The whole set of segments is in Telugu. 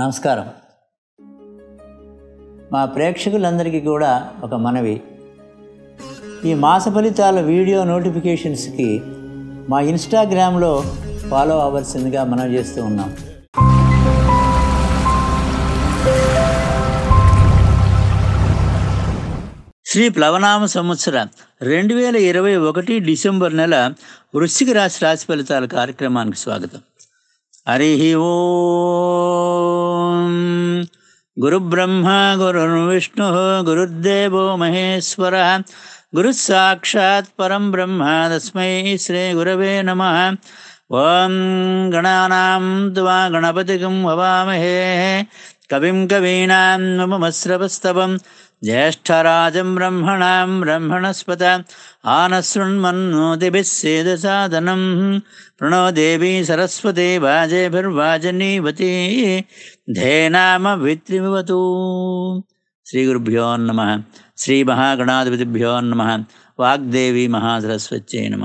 నమస్కారం మా ప్రేక్షకులందరికీ కూడా ఒక మనవి ఈ మాస ఫలితాల వీడియో నోటిఫికేషన్స్కి మా ఇన్స్టాగ్రామ్లో ఫాలో అవ్వాల్సిందిగా మనం చేస్తూ ఉన్నాం శ్రీ ప్లవనామ సంవత్సర రెండు వేల ఇరవై ఒకటి డిసెంబర్ నెల వృశ్చిక రాశి రాశి ఫలితాల కార్యక్రమానికి స్వాగతం हरिः ओ गुरुब्रह्मा गुरुर्विष्णुः गुरुर्देवो महेश्वरः परं ब्रह्म तस्मै श्रीगुरवे नमः गणानां त्वा कविं भवामहेः कविम् कवीनाम्पमस्रपस्तवम् ज्येष्ठराजं ब्रह्मणां ब्रह्मणस्पत आनश्रुण्मन्नोतिभिः सेदसाधनम् प्रणो देवी सरस्वती वाजेभिर्वाजनीवती धेनामवित्रिमिवतु నమ శ్రీ మహాగణాధిపతిభ్యో నమ వాగ్దేవి మహాసరస్వత్యై నమ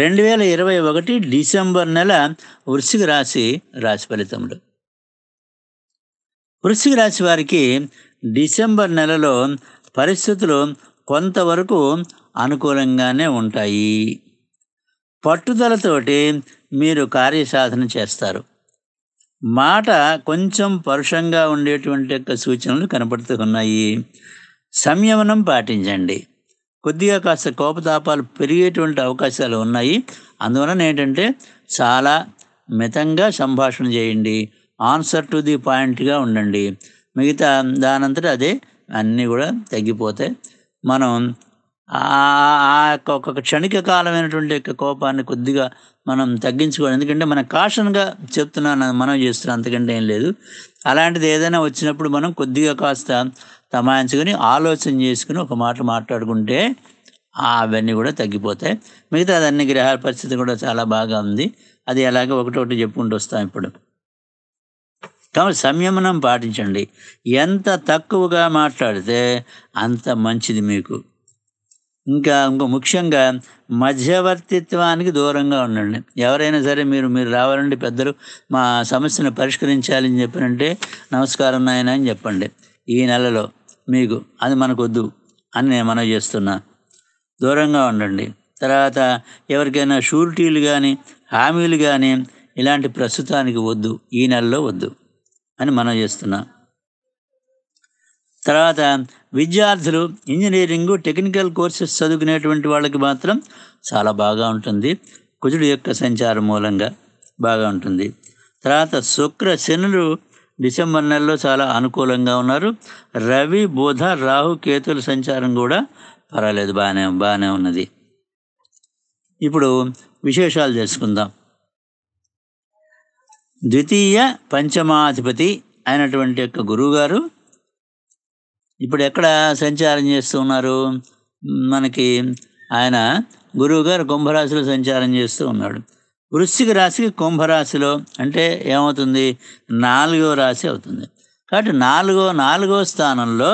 రెండు వేల ఇరవై ఒకటి డిసెంబర్ నెల వృశ్చిక రాశి రాశి ఫలితములు వృశ్చిక రాశి వారికి డిసెంబర్ నెలలో పరిస్థితులు కొంతవరకు అనుకూలంగానే ఉంటాయి పట్టుదలతోటి మీరు కార్యసాధన చేస్తారు మాట కొంచెం పరుషంగా ఉండేటువంటి యొక్క సూచనలు కనపడుతున్నాయి సంయమనం పాటించండి కొద్దిగా కాస్త కోపతాపాలు పెరిగేటువంటి అవకాశాలు ఉన్నాయి అందువలన ఏంటంటే చాలా మితంగా సంభాషణ చేయండి ఆన్సర్ టు ది పాయింట్గా ఉండండి మిగతా దానంతట అదే అన్నీ కూడా తగ్గిపోతాయి మనం ఆ యొక్క ఒక కాలమైనటువంటి యొక్క కోపాన్ని కొద్దిగా మనం తగ్గించుకోవాలి ఎందుకంటే మన కాషన్గా చెప్తున్నాను మనం చేస్తున్నాం అంతకంటే ఏం లేదు అలాంటిది ఏదైనా వచ్చినప్పుడు మనం కొద్దిగా కాస్త తమాయించుకొని ఆలోచన చేసుకుని ఒక మాట మాట్లాడుకుంటే అవన్నీ కూడా తగ్గిపోతాయి మిగతా అన్ని గ్రహాల పరిస్థితి కూడా చాలా బాగా ఉంది అది ఎలాగో ఒకటొకటి చెప్పుకుంటూ వస్తాం ఇప్పుడు కాబట్టి సంయమనం పాటించండి ఎంత తక్కువగా మాట్లాడితే అంత మంచిది మీకు ఇంకా ఇంకో ముఖ్యంగా మధ్యవర్తిత్వానికి దూరంగా ఉండండి ఎవరైనా సరే మీరు మీరు రావాలండి పెద్దలు మా సమస్యను పరిష్కరించాలని చెప్పినంటే నమస్కారం నాయన అని చెప్పండి ఈ నెలలో మీకు అది మనకొద్దు అని నేను మనం చేస్తున్నా దూరంగా ఉండండి తర్వాత ఎవరికైనా షూరిటీలు కానీ హామీలు కానీ ఇలాంటి ప్రస్తుతానికి వద్దు ఈ నెలలో వద్దు అని మనం చేస్తున్నాం తర్వాత విద్యార్థులు ఇంజనీరింగ్ టెక్నికల్ కోర్సెస్ చదువుకునేటువంటి వాళ్ళకి మాత్రం చాలా బాగా ఉంటుంది కుజుడు యొక్క సంచారం మూలంగా బాగా ఉంటుంది తర్వాత శుక్ర శనులు డిసెంబర్ నెలలో చాలా అనుకూలంగా ఉన్నారు రవి బుధ రాహు కేతుల సంచారం కూడా పర్వాలేదు బాగానే బాగానే ఉన్నది ఇప్పుడు విశేషాలు తెలుసుకుందాం ద్వితీయ పంచమాధిపతి అయినటువంటి యొక్క గురువుగారు ఇప్పుడు ఎక్కడ సంచారం చేస్తూ ఉన్నారు మనకి ఆయన గురువు గారు కుంభరాశిలో సంచారం చేస్తూ ఉన్నాడు వృశ్చిక రాశికి కుంభరాశిలో అంటే ఏమవుతుంది నాలుగో రాశి అవుతుంది కాబట్టి నాలుగో నాలుగో స్థానంలో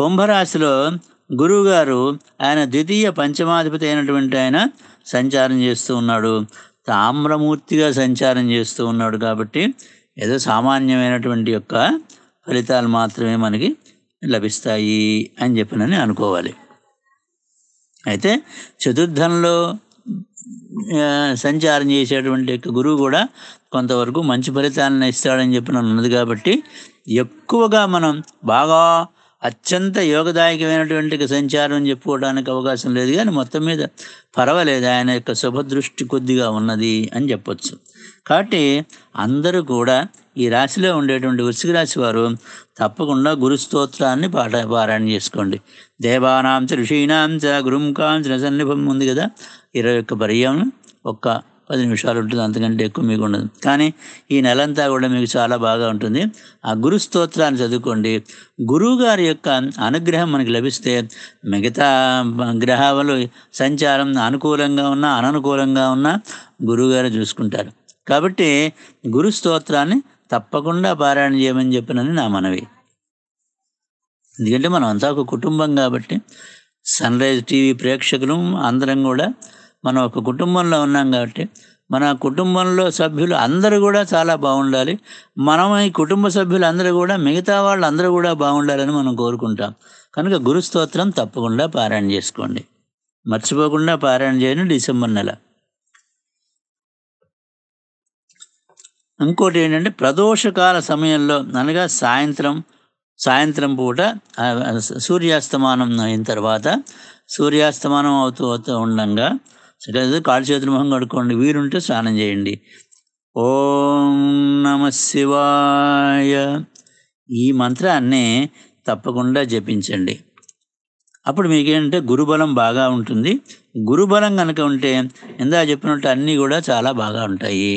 కుంభరాశిలో గురువుగారు ఆయన ద్వితీయ పంచమాధిపతి అయినటువంటి ఆయన సంచారం చేస్తూ ఉన్నాడు తామ్రమూర్తిగా సంచారం చేస్తూ ఉన్నాడు కాబట్టి ఏదో సామాన్యమైనటువంటి యొక్క ఫలితాలు మాత్రమే మనకి లభిస్తాయి అని చెప్పినని అనుకోవాలి అయితే చతుర్థంలో సంచారం చేసేటువంటి యొక్క గురువు కూడా కొంతవరకు మంచి ఫలితాలను ఇస్తాడని చెప్పిన ఉన్నది కాబట్టి ఎక్కువగా మనం బాగా అత్యంత యోగదాయకమైనటువంటి సంచారం చెప్పుకోవడానికి అవకాశం లేదు కానీ మొత్తం మీద పర్వాలేదు ఆయన యొక్క శుభదృష్టి కొద్దిగా ఉన్నది అని చెప్పచ్చు కాబట్టి అందరూ కూడా ఈ రాశిలో ఉండేటువంటి వృశ్చిక రాశి వారు తప్పకుండా గురు స్తోత్రాన్ని పాట పారాయణ చేసుకోండి దేవానాంచ చ ఋషీనాం చ సన్నిభం ఉంది కదా ఇరవై ఒక్క పర్యాయం ఒక్క పది నిమిషాలు ఉంటుంది అంతకంటే ఎక్కువ మీకు ఉండదు కానీ ఈ నెలంతా కూడా మీకు చాలా బాగా ఉంటుంది ఆ గురు స్తోత్రాన్ని చదువుకోండి గురువు గారి యొక్క అనుగ్రహం మనకి లభిస్తే మిగతా గ్రహాలు సంచారం అనుకూలంగా ఉన్నా అననుకూలంగా ఉన్నా గురువుగారు చూసుకుంటారు కాబట్టి గురు స్తోత్రాన్ని తప్పకుండా పారాయణ చేయమని చెప్పినది నా మనవి ఎందుకంటే మనం అంతా ఒక కుటుంబం కాబట్టి సన్ రైజ్ టీవీ ప్రేక్షకులు అందరం కూడా మనం ఒక కుటుంబంలో ఉన్నాం కాబట్టి మన కుటుంబంలో సభ్యులు అందరూ కూడా చాలా బాగుండాలి మనం ఈ కుటుంబ సభ్యులు అందరూ కూడా మిగతా వాళ్ళు అందరూ కూడా బాగుండాలని మనం కోరుకుంటాం కనుక గురుస్తోత్రం తప్పకుండా పారాయణ చేసుకోండి మర్చిపోకుండా పారాయణ చేయను డిసెంబర్ నెల ఇంకోటి ఏంటంటే ప్రదోషకాల సమయంలో అనగా సాయంత్రం సాయంత్రం పూట సూర్యాస్తమానం అయిన తర్వాత సూర్యాస్తమానం అవుతూ అవుతూ ఉండగా కాలు చేతులు మొహం కడుక్కోండి వీరుంటే స్నానం చేయండి ఓం నమ శివాయ ఈ మంత్రాన్ని తప్పకుండా జపించండి అప్పుడు మీకేంటంటే గురుబలం బాగా ఉంటుంది గురుబలం కనుక ఉంటే ఇందా చెప్పినట్టు అన్నీ కూడా చాలా బాగా ఉంటాయి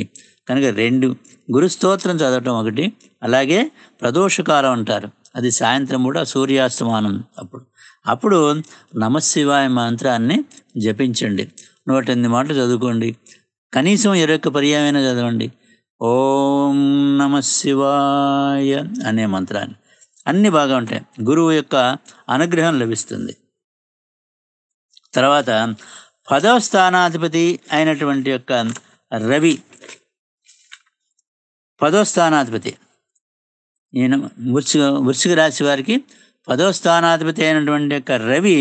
కనుక రెండు గురుస్తోత్రం చదవటం ఒకటి అలాగే ప్రదోషకాలం అంటారు అది సాయంత్రం కూడా సూర్యాస్తమానం అప్పుడు అప్పుడు నమశివాయ మంత్రాన్ని జపించండి నూట ఎనిమిది మాటలు చదువుకోండి కనీసం ఇరవై ఒక్క పర్యాయమైన చదవండి ఓం నమ శివాయ అనే మంత్రాన్ని అన్నీ బాగా ఉంటాయి గురువు యొక్క అనుగ్రహం లభిస్తుంది తర్వాత పదవ స్థానాధిపతి అయినటువంటి యొక్క రవి పదో స్థానాధిపతి ఈయన వృశ్చిక వృశ్చిక రాశి వారికి పదో స్థానాధిపతి అయినటువంటి యొక్క రవి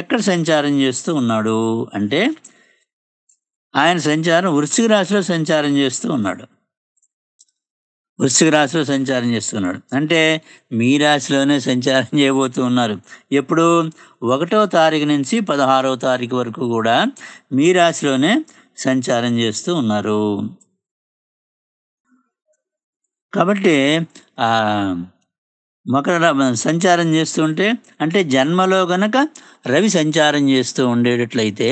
ఎక్కడ సంచారం చేస్తూ ఉన్నాడు అంటే ఆయన సంచారం వృశ్చిక రాశిలో సంచారం చేస్తూ ఉన్నాడు వృశ్చిక రాశిలో సంచారం చేస్తున్నాడు అంటే మీ రాశిలోనే సంచారం చేయబోతూ ఉన్నారు ఎప్పుడు ఒకటో తారీఖు నుంచి పదహారవ తారీఖు వరకు కూడా మీ రాశిలోనే సంచారం చేస్తూ ఉన్నారు కాబట్టి మకర సంచారం చేస్తూ ఉంటే అంటే జన్మలో గనక రవి సంచారం చేస్తూ ఉండేటట్లయితే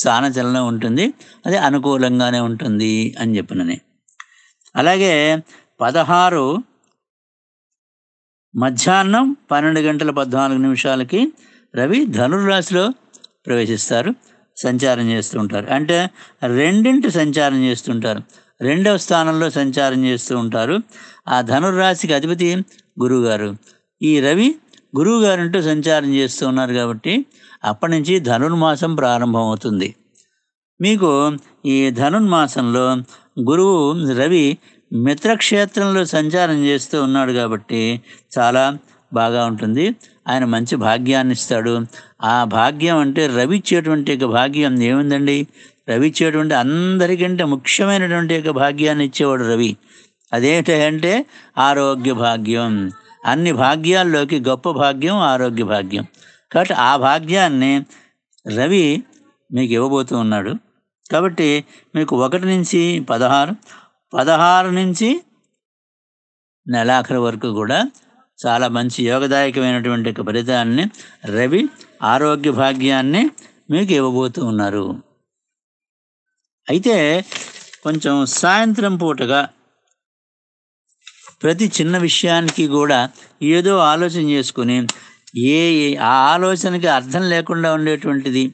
స్థానచలనం ఉంటుంది అది అనుకూలంగానే ఉంటుంది అని చెప్పినని అలాగే పదహారు మధ్యాహ్నం పన్నెండు గంటల పద్నాలుగు నిమిషాలకి రవి ధనుర్రాశిలో ప్రవేశిస్తారు సంచారం చేస్తుంటారు అంటే రెండింటి సంచారం చేస్తుంటారు రెండవ స్థానంలో సంచారం చేస్తూ ఉంటారు ఆ ధనుర్రాశికి అధిపతి గురువుగారు ఈ రవి గురువుగారింటూ సంచారం చేస్తూ ఉన్నారు కాబట్టి అప్పటి నుంచి ధనుర్మాసం ప్రారంభమవుతుంది మీకు ఈ ధనుర్మాసంలో గురువు రవి మిత్రక్షేత్రంలో సంచారం చేస్తూ ఉన్నాడు కాబట్టి చాలా బాగా ఉంటుంది ఆయన మంచి భాగ్యాన్ని ఇస్తాడు ఆ భాగ్యం అంటే రవి ఇచ్చేటువంటి భాగ్యం ఏముందండి రవి ఇచ్చేటువంటి అందరికంటే ముఖ్యమైనటువంటి యొక్క భాగ్యాన్ని ఇచ్చేవాడు రవి అదేంటంటే ఆరోగ్య భాగ్యం అన్ని భాగ్యాల్లోకి గొప్ప భాగ్యం ఆరోగ్య భాగ్యం కాబట్టి ఆ భాగ్యాన్ని రవి మీకు ఇవ్వబోతూ ఉన్నాడు కాబట్టి మీకు ఒకటి నుంచి పదహారు పదహారు నుంచి నెలాఖరు వరకు కూడా చాలా మంచి యోగదాయకమైనటువంటి ఫలితాన్ని రవి ఆరోగ్య భాగ్యాన్ని మీకు ఇవ్వబోతూ ఉన్నారు అయితే కొంచెం సాయంత్రం పూటగా ప్రతి చిన్న విషయానికి కూడా ఏదో ఆలోచన చేసుకుని ఏ ఆ ఆలోచనకి అర్థం లేకుండా ఉండేటువంటిది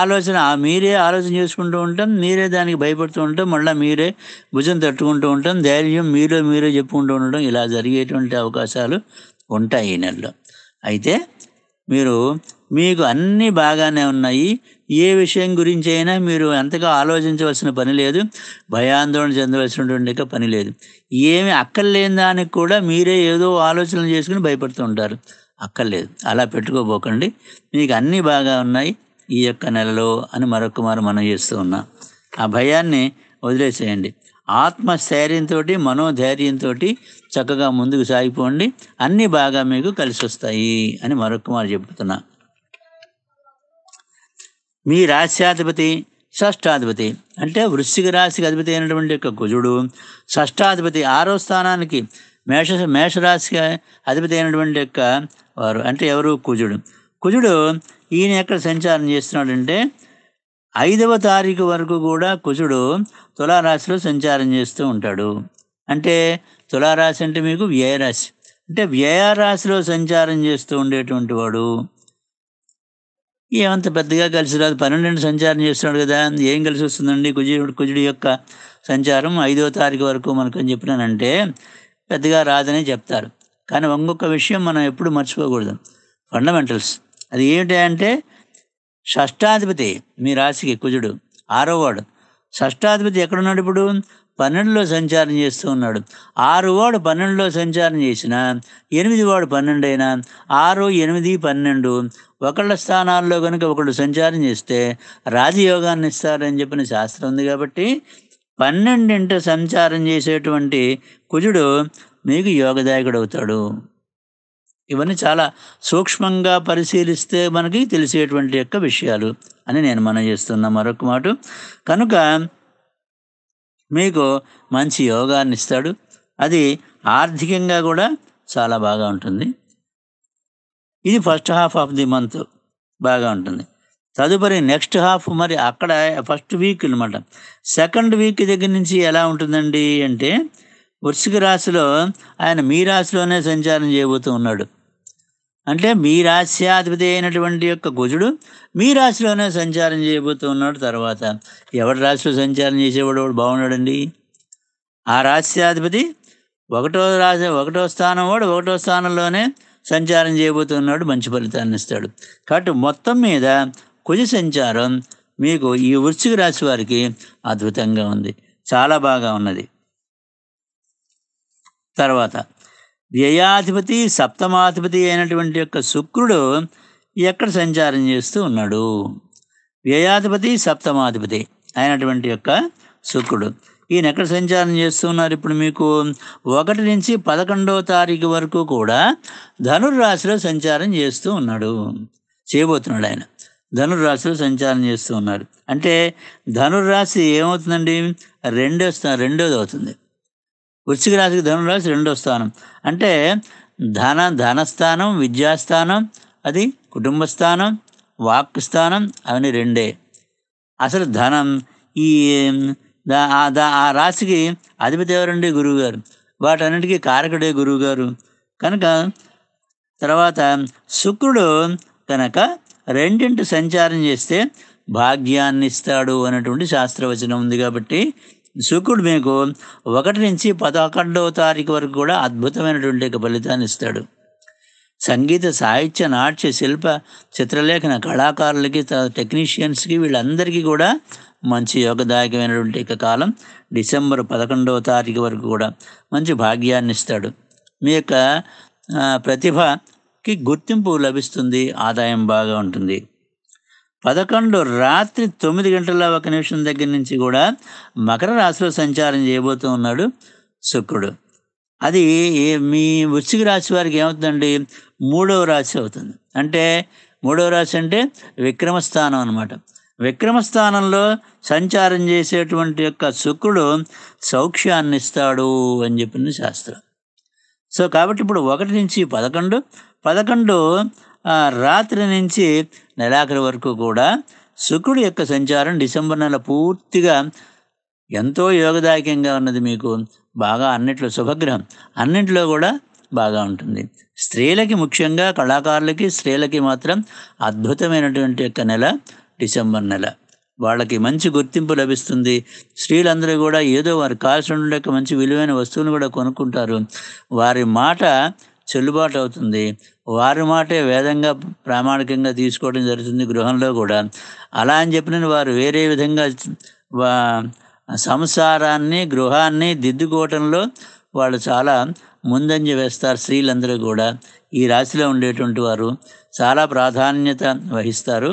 ఆలోచన మీరే ఆలోచన చేసుకుంటూ ఉంటాం మీరే దానికి భయపడుతూ ఉంటాం మళ్ళీ మీరే భుజం తట్టుకుంటూ ఉంటాం ధైర్యం మీరే మీరే చెప్పుకుంటూ ఉండడం ఇలా జరిగేటువంటి అవకాశాలు ఉంటాయి ఈ నెలలో అయితే మీరు మీకు అన్నీ బాగానే ఉన్నాయి ఏ విషయం గురించి అయినా మీరు ఎంతగా ఆలోచించవలసిన పని లేదు భయాందోళన చెందవలసినటువంటి పని లేదు ఏమి అక్కర్లేని దానికి కూడా మీరే ఏదో ఆలోచనలు చేసుకుని భయపడుతూ ఉంటారు అక్కర్లేదు అలా పెట్టుకోబోకండి మీకు అన్నీ బాగా ఉన్నాయి ఈ యొక్క నెలలో అని మరొక మారు మనం చేస్తూ ఉన్నాం ఆ భయాన్ని వదిలేసేయండి ఆత్మస్థైర్యంతో మనోధైర్యంతో చక్కగా ముందుకు సాగిపోండి అన్నీ బాగా మీకు కలిసి వస్తాయి అని మరొక మారు మీ రాశ్యాధిపతి షష్టాధిపతి అంటే వృశ్చిక రాశికి అధిపతి అయినటువంటి యొక్క కుజుడు షష్టాధిపతి ఆరో స్థానానికి మేష మేషరాశికి అధిపతి అయినటువంటి యొక్క వారు అంటే ఎవరు కుజుడు కుజుడు ఈయన ఎక్కడ సంచారం చేస్తున్నాడంటే ఐదవ తారీఖు వరకు కూడా కుజుడు తులారాశిలో సంచారం చేస్తూ ఉంటాడు అంటే తులారాశి అంటే మీకు వ్యయరాశి అంటే వ్యయరాశిలో సంచారం చేస్తూ ఉండేటువంటి వాడు ఏమంత పెద్దగా కలిసి రాదు పన్నెండు సంచారం చేస్తున్నాడు కదా ఏం కలిసి వస్తుందండి కుజుడు కుజుడి యొక్క సంచారం ఐదో తారీఖు వరకు మనకు అని చెప్పినానంటే పెద్దగా రాదని చెప్తారు కానీ ఇంకొక విషయం మనం ఎప్పుడు మర్చిపోకూడదు ఫండమెంటల్స్ అది ఏమిటి అంటే షష్టాధిపతి మీ రాశికి కుజుడు ఆరో వాడు షష్టాధిపతి ఎక్కడున్నాడు ఇప్పుడు పన్నెండులో సంచారం చేస్తూ ఉన్నాడు ఆరు వాడు పన్నెండులో సంచారం చేసిన ఎనిమిది వాడు పన్నెండు అయినా ఆరు ఎనిమిది పన్నెండు ఒకళ్ళ స్థానాల్లో కనుక ఒకళ్ళు సంచారం చేస్తే రాజయోగాన్ని ఇస్తారని చెప్పిన శాస్త్రం ఉంది కాబట్టి పన్నెండింట సంచారం చేసేటువంటి కుజుడు మీకు యోగదాయకుడు అవుతాడు ఇవన్నీ చాలా సూక్ష్మంగా పరిశీలిస్తే మనకి తెలిసేటువంటి యొక్క విషయాలు అని నేను మనం చేస్తున్నా మరొక మాట కనుక మీకు మంచి యోగాన్ని ఇస్తాడు అది ఆర్థికంగా కూడా చాలా బాగా ఉంటుంది ఇది first half of the month బాగా ఉంటుంది తదుపరి నెక్స్ట్ హాఫ్ మరి అక్కడ ఫస్ట్ వీక్ అనమాట సెకండ్ వీక్ దగ్గర నుంచి ఎలా ఉంటుందండి అంటే వృషిక రాశిలో ఆయన మీ రాశిలోనే సంచారం చేయబోతూ ఉన్నాడు అంటే మీ రాశ్యాధిపతి అయినటువంటి యొక్క గుజుడు మీ రాశిలోనే సంచారం చేయబోతున్నాడు తర్వాత ఎవరి రాశిలో సంచారం చేసేవాడు వాడు బాగున్నాడండి ఆ రాశ్యాధిపతి ఒకటో రాశి ఒకటో స్థానం వాడు ఒకటో స్థానంలోనే సంచారం చేయబోతున్నాడు మంచి ఫలితాన్ని ఇస్తాడు కాబట్టి మొత్తం మీద కుజ సంచారం మీకు ఈ వృశ్చిక రాశి వారికి అద్భుతంగా ఉంది చాలా బాగా ఉన్నది తర్వాత వ్యయాధిపతి సప్తమాధిపతి అయినటువంటి యొక్క శుక్రుడు ఎక్కడ సంచారం చేస్తూ ఉన్నాడు వ్యయాధిపతి సప్తమాధిపతి అయినటువంటి యొక్క శుక్రుడు ఈయన ఎక్కడ సంచారం చేస్తున్నారు ఇప్పుడు మీకు ఒకటి నుంచి పదకొండవ తారీఖు వరకు కూడా ధనుర్రాశిలో సంచారం చేస్తూ ఉన్నాడు చేయబోతున్నాడు ఆయన ధనుర్రాశిలో సంచారం చేస్తూ ఉన్నారు అంటే ధనుర్రాశి ఏమవుతుందండి రెండో రెండోది అవుతుంది వృశ్చిక రాశికి ధనురాశి రెండో స్థానం అంటే ధన ధనస్థానం విద్యాస్థానం అది కుటుంబ స్థానం వాక్ స్థానం అవన్నీ రెండే అసలు ధనం ఈ ఆ రాశికి అధిపతి ఎవరండి గురువు గారు వాటన్నిటికీ కారకుడే గురువు గారు కనుక తర్వాత శుక్రుడు కనుక రెండింటి సంచారం చేస్తే భాగ్యాన్ని ఇస్తాడు అనేటువంటి శాస్త్రవచనం ఉంది కాబట్టి శుక్రుడు మీకు ఒకటి నుంచి పదకొండవ తారీఖు వరకు కూడా అద్భుతమైనటువంటి ఫలితాన్ని ఇస్తాడు సంగీత సాహిత్య నాట్య శిల్ప చిత్రలేఖన కళాకారులకి టెక్నీషియన్స్కి వీళ్ళందరికీ కూడా మంచి యోగదాయకమైనటువంటి కాలం డిసెంబర్ పదకొండవ తారీఖు వరకు కూడా మంచి భాగ్యాన్ని ఇస్తాడు మీ యొక్క ప్రతిభకి గుర్తింపు లభిస్తుంది ఆదాయం బాగా ఉంటుంది పదకొండు రాత్రి తొమ్మిది గంటల ఒక నిమిషం దగ్గర నుంచి కూడా మకర రాశిలో సంచారం చేయబోతూ ఉన్నాడు శుక్రుడు అది మీ వృశ్చిక రాశి వారికి ఏమవుతుందండి మూడవ రాశి అవుతుంది అంటే మూడవ రాశి అంటే విక్రమస్థానం అనమాట విక్రమస్థానంలో సంచారం చేసేటువంటి యొక్క శుక్రుడు సౌఖ్యాన్ని ఇస్తాడు అని చెప్పింది శాస్త్రం సో కాబట్టి ఇప్పుడు ఒకటి నుంచి పదకొండు పదకొండు రాత్రి నుంచి నెలాఖరి వరకు కూడా శుక్రుడు యొక్క సంచారం డిసెంబర్ నెల పూర్తిగా ఎంతో యోగదాయకంగా ఉన్నది మీకు బాగా అన్నింటిలో శుభగ్రహం అన్నింటిలో కూడా బాగా ఉంటుంది స్త్రీలకి ముఖ్యంగా కళాకారులకి స్త్రీలకి మాత్రం అద్భుతమైనటువంటి యొక్క నెల డిసెంబర్ నెల వాళ్ళకి మంచి గుర్తింపు లభిస్తుంది స్త్రీలందరూ కూడా ఏదో వారు కాల్సిన మంచి విలువైన వస్తువులు కూడా కొనుక్కుంటారు వారి మాట చెల్లుబాటు అవుతుంది వారి మాటే వేదంగా ప్రామాణికంగా తీసుకోవడం జరుగుతుంది గృహంలో కూడా అలా అని చెప్పిన వారు వేరే విధంగా సంసారాన్ని గృహాన్ని దిద్దుకోవటంలో వాళ్ళు చాలా ముందంజ వేస్తారు స్త్రీలందరూ కూడా ఈ రాశిలో ఉండేటువంటి వారు చాలా ప్రాధాన్యత వహిస్తారు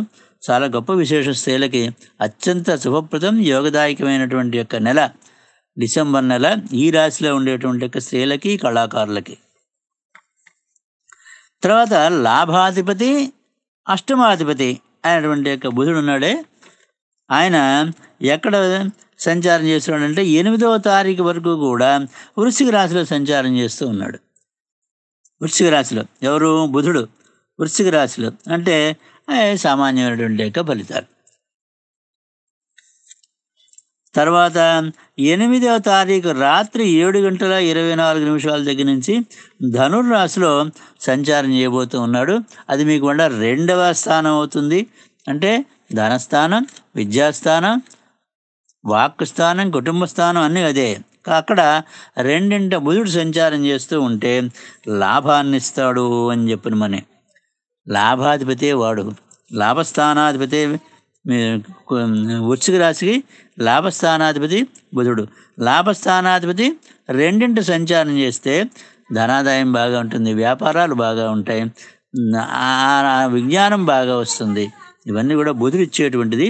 చాలా గొప్ప విశేష స్త్రీలకి అత్యంత శుభప్రదం యోగదాయకమైనటువంటి యొక్క నెల డిసెంబర్ నెల ఈ రాశిలో ఉండేటువంటి యొక్క స్త్రీలకి కళాకారులకి తర్వాత లాభాధిపతి అష్టమాధిపతి అయినటువంటి యొక్క బుధుడు ఉన్నాడే ఆయన ఎక్కడ సంచారం చేస్తున్నాడంటే ఎనిమిదవ తారీఖు వరకు కూడా వృశ్చిక రాశిలో సంచారం చేస్తూ ఉన్నాడు వృశ్చిక రాశిలో ఎవరు బుధుడు వృశ్చిక రాశిలో అంటే సామాన్యమైనటువంటి యొక్క ఫలితాలు తర్వాత ఎనిమిదవ తారీఖు రాత్రి ఏడు గంటల ఇరవై నాలుగు నిమిషాల దగ్గర నుంచి ధనుర్రాశిలో సంచారం చేయబోతూ ఉన్నాడు అది మీకు కూడా రెండవ స్థానం అవుతుంది అంటే ధనస్థానం విద్యాస్థానం వాక్ స్థానం కుటుంబ స్థానం అన్నీ అదే అక్కడ రెండింట బుధుడు సంచారం చేస్తూ ఉంటే లాభాన్ని ఇస్తాడు అని చెప్పిన మనీ లాభాధిపతే వాడు లాభస్థానాధిపతి వృశ్చిక రాశికి లాభస్థానాధిపతి బుధుడు లాభస్థానాధిపతి రెండింటి సంచారం చేస్తే ధనాదాయం బాగా ఉంటుంది వ్యాపారాలు బాగా ఉంటాయి విజ్ఞానం బాగా వస్తుంది ఇవన్నీ కూడా బుధుడు ఇచ్చేటువంటిది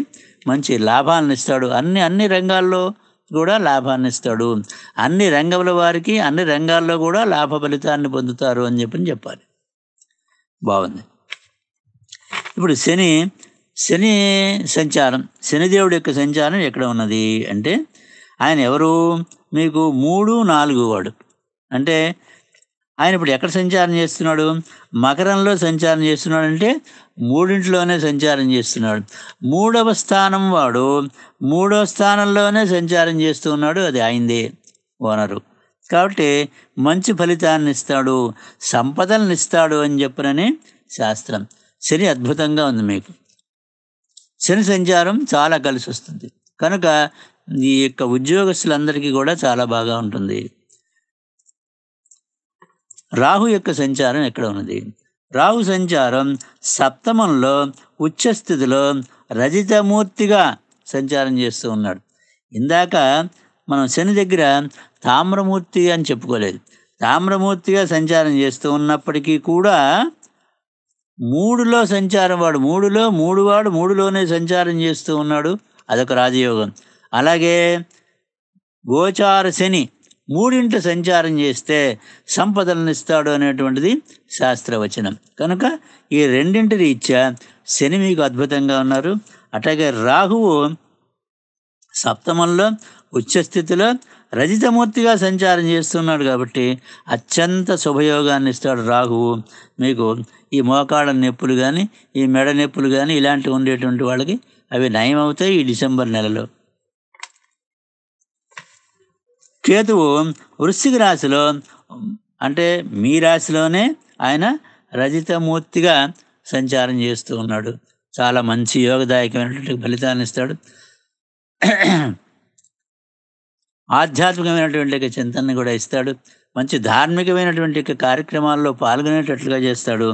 మంచి లాభాలను ఇస్తాడు అన్ని అన్ని రంగాల్లో కూడా లాభాన్ని ఇస్తాడు అన్ని రంగముల వారికి అన్ని రంగాల్లో కూడా లాభ ఫలితాన్ని పొందుతారు అని చెప్పని చెప్పాలి బాగుంది ఇప్పుడు శని శని సంచారం శనిదేవుడి యొక్క సంచారం ఎక్కడ ఉన్నది అంటే ఆయన ఎవరు మీకు మూడు నాలుగు వాడు అంటే ఆయన ఇప్పుడు ఎక్కడ సంచారం చేస్తున్నాడు మకరంలో సంచారం చేస్తున్నాడు అంటే మూడింట్లోనే సంచారం చేస్తున్నాడు మూడవ స్థానం వాడు మూడవ స్థానంలోనే సంచారం చేస్తూ ఉన్నాడు అది ఆయనదే ఓనరు కాబట్టి మంచి ఫలితాన్ని ఇస్తాడు సంపదలను ఇస్తాడు అని చెప్పనని శాస్త్రం శని అద్భుతంగా ఉంది మీకు శని సంచారం చాలా కలిసి వస్తుంది కనుక ఈ యొక్క ఉద్యోగస్తులందరికీ కూడా చాలా బాగా ఉంటుంది రాహు యొక్క సంచారం ఎక్కడ ఉన్నది రాహు సంచారం సప్తమంలో ఉచ్చస్థితిలో రజితమూర్తిగా సంచారం చేస్తూ ఉన్నాడు ఇందాక మనం శని దగ్గర తామ్రమూర్తి అని చెప్పుకోలేదు తామ్రమూర్తిగా సంచారం చేస్తూ ఉన్నప్పటికీ కూడా మూడులో సంచారం వాడు మూడులో మూడు వాడు మూడులోనే సంచారం చేస్తూ ఉన్నాడు అదొక రాజయోగం అలాగే గోచార శని మూడింట సంచారం చేస్తే సంపదలను ఇస్తాడు అనేటువంటిది శాస్త్రవచనం కనుక ఈ రెండింటి రీత్యా శని మీకు అద్భుతంగా ఉన్నారు అట్లాగే రాహువు సప్తమంలో ఉచ్చస్థితిలో రజితమూర్తిగా సంచారం చేస్తున్నాడు కాబట్టి అత్యంత శుభయోగాన్ని ఇస్తాడు రాహువు మీకు ఈ మోకాళ్ళ నొప్పులు కానీ ఈ మెడ నొప్పులు కానీ ఇలాంటివి ఉండేటువంటి వాళ్ళకి అవి నయమవుతాయి ఈ డిసెంబర్ నెలలో కేతువు వృశ్చిక రాశిలో అంటే మీ రాశిలోనే ఆయన రజితమూర్తిగా సంచారం చేస్తూ ఉన్నాడు చాలా మంచి యోగదాయకమైనటువంటి ఫలితాన్ని ఇస్తాడు ఆధ్యాత్మికమైనటువంటి చింతనని కూడా ఇస్తాడు మంచి ధార్మికమైనటువంటి కార్యక్రమాల్లో పాల్గొనేటట్లుగా చేస్తాడు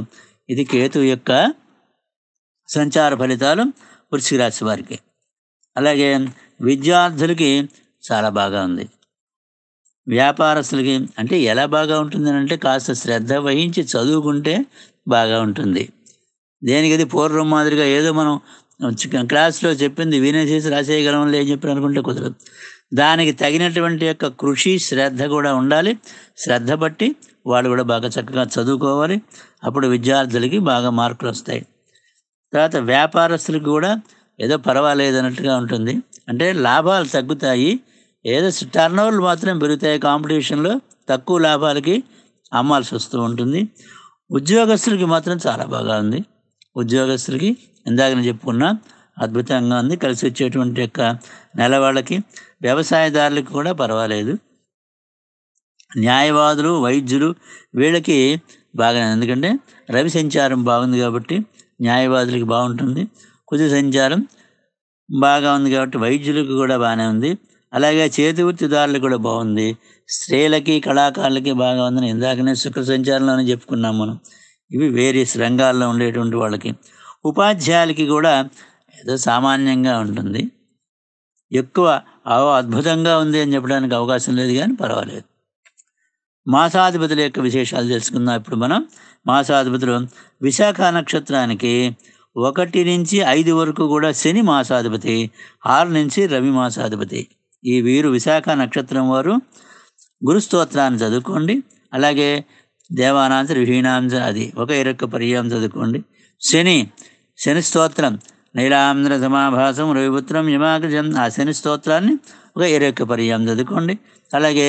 ఇది కేతు యొక్క సంచార ఫలితాలు వృషిక రాశి వారికి అలాగే విద్యార్థులకి చాలా బాగా ఉంది వ్యాపారస్తులకి అంటే ఎలా బాగా ఉంటుంది అంటే కాస్త శ్రద్ధ వహించి చదువుకుంటే బాగా ఉంటుంది దేనికి అది పూర్వం మాదిరిగా ఏదో మనం క్లాస్లో చెప్పింది వినేసేసి రాసేయగలం లేని చెప్పి అనుకుంటే కుదరదు దానికి తగినటువంటి యొక్క కృషి శ్రద్ధ కూడా ఉండాలి శ్రద్ధ బట్టి వాళ్ళు కూడా బాగా చక్కగా చదువుకోవాలి అప్పుడు విద్యార్థులకి బాగా మార్కులు వస్తాయి తర్వాత వ్యాపారస్తులకు కూడా ఏదో పర్వాలేదు అన్నట్టుగా ఉంటుంది అంటే లాభాలు తగ్గుతాయి ఏదో టర్న్ ఓవర్లు మాత్రం పెరుగుతాయి కాంపిటీషన్లో తక్కువ లాభాలకి అమ్మాల్సి వస్తూ ఉంటుంది ఉద్యోగస్తులకి మాత్రం చాలా బాగా ఉంది ఉద్యోగస్తులకి ఇందాక నేను చెప్పుకున్నా అద్భుతంగా ఉంది కలిసి వచ్చేటువంటి యొక్క నెల వాళ్ళకి వ్యవసాయదారులకు కూడా పర్వాలేదు న్యాయవాదులు వైద్యులు వీళ్ళకి బాగానే ఎందుకంటే రవి సంచారం బాగుంది కాబట్టి న్యాయవాదులకి బాగుంటుంది కుజ సంచారం బాగా ఉంది కాబట్టి వైద్యులకు కూడా బాగానే ఉంది అలాగే చేతి వృత్తిదారులు కూడా బాగుంది స్త్రీలకి కళాకారులకి బాగా ఉందని ఇందాకనే శుక్ర సంచారంలోనే చెప్పుకున్నాం మనం ఇవి వేరియస్ రంగాల్లో ఉండేటువంటి వాళ్ళకి ఉపాధ్యాయులకి కూడా ఏదో సామాన్యంగా ఉంటుంది ఎక్కువ అద్భుతంగా ఉంది అని చెప్పడానికి అవకాశం లేదు కానీ పర్వాలేదు మాసాధిపతుల యొక్క విశేషాలు తెలుసుకుందాం ఇప్పుడు మనం మాసాధిపతులు విశాఖ నక్షత్రానికి ఒకటి నుంచి ఐదు వరకు కూడా శని మాసాధిపతి ఆరు నుంచి రవి మాసాధిపతి ఈ వీరు విశాఖ నక్షత్రం వారు గురుస్తోత్రాన్ని చదువుకోండి అలాగే దేవానాంశ విహీనాంశ అది ఒక ఇరొక్క పర్యాయం చదువుకోండి శని శని స్తోత్రం నీలాంధ్ర సమాభాసం రవిపుత్రం యమాకృజం ఆ శని స్తోత్రాన్ని ఒక ఇరవై పర్యాం చదువుకోండి అలాగే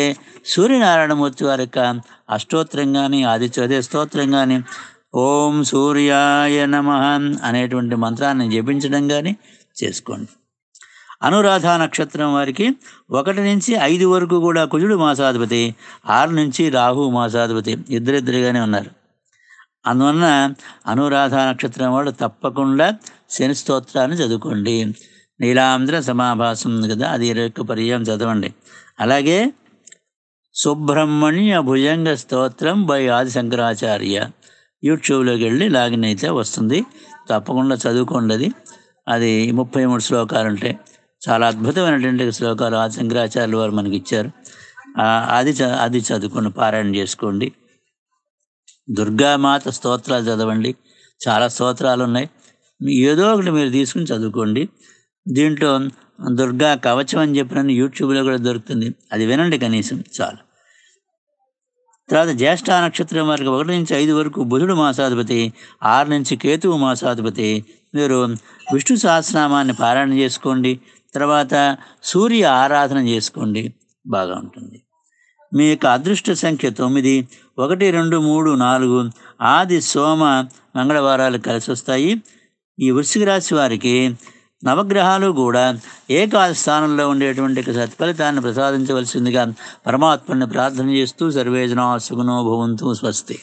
సూర్యనారాయణమూర్తి వారి యొక్క అష్టోత్రం కానీ ఆదిత్యోదయ స్తోత్రం కానీ ఓం సూర్యాయ నమ అనేటువంటి మంత్రాన్ని జపించడం కానీ చేసుకోండి అనురాధ నక్షత్రం వారికి ఒకటి నుంచి ఐదు వరకు కూడా కుజుడు మాసాధిపతి ఆరు నుంచి రాహు మాసాధిపతి ఇద్దరిద్దరుగానే ఉన్నారు అందువలన అనురాధ నక్షత్రం వాళ్ళు తప్పకుండా శని స్తోత్రాన్ని చదువుకోండి నీలాంధ్ర సమాభాసం కదా అది ఇరవై ఒక్క పర్యాయం చదవండి అలాగే సుబ్రహ్మణ్య భుజంగ స్తోత్రం బై ఆది శంకరాచార్య యూట్యూబ్లోకి వెళ్ళి లాగిన్ అయితే వస్తుంది తప్పకుండా చదువుకోండి అది అది ముప్పై మూడు శ్లోకాలు ఉంటాయి చాలా అద్భుతమైనటువంటి శ్లోకాలు ఆది శంకరాచార్యులు వారు మనకి ఇచ్చారు అది అది చదువుకోండి పారాయణ చేసుకోండి దుర్గామాత స్తోత్రాలు చదవండి చాలా స్తోత్రాలు ఉన్నాయి ఏదో ఒకటి మీరు తీసుకుని చదువుకోండి దీంట్లో దుర్గా కవచం అని చెప్పిన యూట్యూబ్లో కూడా దొరుకుతుంది అది వినండి కనీసం చాలు తర్వాత జ్యేష్ఠ నక్షత్రం వరకు ఒకటి నుంచి ఐదు వరకు బుధుడు మాసాధిపతి ఆరు నుంచి కేతువు మాసాధిపతి మీరు విష్ణు సహస్రనామాన్ని పారాయణ చేసుకోండి తర్వాత సూర్య ఆరాధన చేసుకోండి బాగా ఉంటుంది మీ యొక్క అదృష్ట సంఖ్య తొమ్మిది ఒకటి రెండు మూడు నాలుగు ఆది సోమ మంగళవారాలు కలిసి వస్తాయి ఈ వృశ్చిక రాశి వారికి నవగ్రహాలు కూడా ఏకాద స్థానంలో ఉండేటువంటి సత్ఫలితాన్ని ప్రసాదించవలసిందిగా పరమాత్మని ప్రార్థన చేస్తూ సర్వేజనా సుగుణో భవంతు స్వస్తి